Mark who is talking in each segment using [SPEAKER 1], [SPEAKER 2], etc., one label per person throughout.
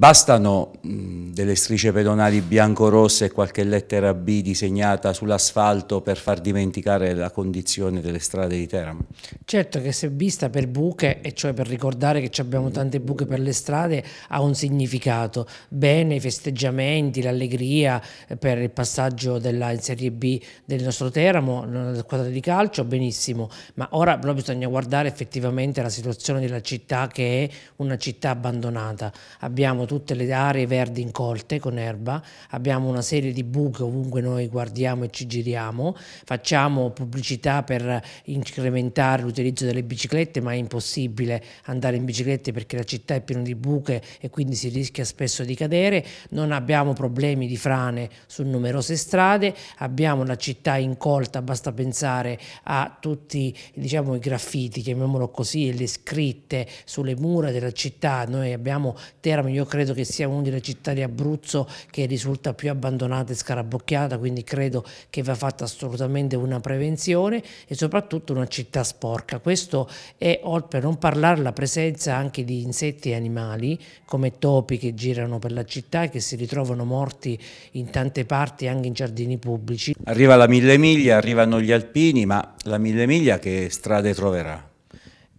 [SPEAKER 1] Bastano mh, mm, delle strisce pedonali bianco-rosse e qualche lettera B disegnata sull'asfalto per far dimenticare la condizione delle strade di Teramo? Certo
[SPEAKER 2] che se vista per buche, e cioè per ricordare che abbiamo tante buche per le strade, ha un significato. Bene i festeggiamenti, l'allegria eh, per il passaggio della Serie B del nostro Teramo, nella squadra di calcio, benissimo. Ma ora però bisogna guardare effettivamente la situazione della città che è una città abbandonata. Abbiamo tutte le aree verdi incolte con erba, abbiamo una serie di buche ovunque noi guardiamo e ci giriamo, facciamo pubblicità per incrementare l'utilizzo delle biciclette, ma è impossibile andare in biciclette perché la città è piena di buche e quindi si rischia spesso di cadere, non abbiamo problemi di frane su numerose strade, abbiamo la città incolta, basta pensare a tutti diciamo, i graffiti, chiamiamolo così, e le scritte sulle mura della città, noi abbiamo Teramo, io credo credo che sia una delle città di Abruzzo che risulta più abbandonata e scarabocchiata, quindi credo che va fatta assolutamente una prevenzione e soprattutto una città sporca. Questo è, per non parlare, la presenza anche di insetti e animali come topi che girano per la città e che si ritrovano morti in tante parti, anche in giardini pubblici.
[SPEAKER 1] Arriva la Mille Miglia, arrivano gli alpini, ma la Mille Miglia che strade troverà?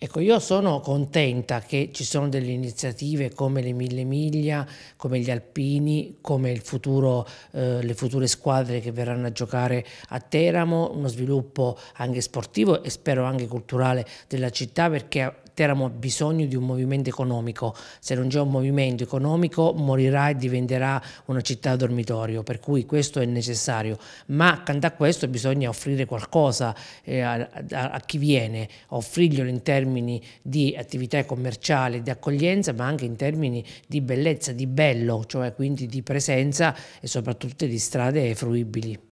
[SPEAKER 2] Ecco, io sono contenta che ci sono delle iniziative come le Mille Miglia, come gli Alpini, come futuro, eh, le future squadre che verranno a giocare a Teramo, uno sviluppo anche sportivo e spero anche culturale della città perché Teramo ha bisogno di un movimento economico, se non c'è un movimento economico morirà e diventerà una città dormitorio, per cui questo è necessario, ma accanto a questo bisogna offrire qualcosa eh, a, a, a, chi viene, offrirglielo in termini di attività commerciale, di accoglienza, ma anche in termini di bellezza, di bello, cioè quindi di presenza e soprattutto di strade fruibili.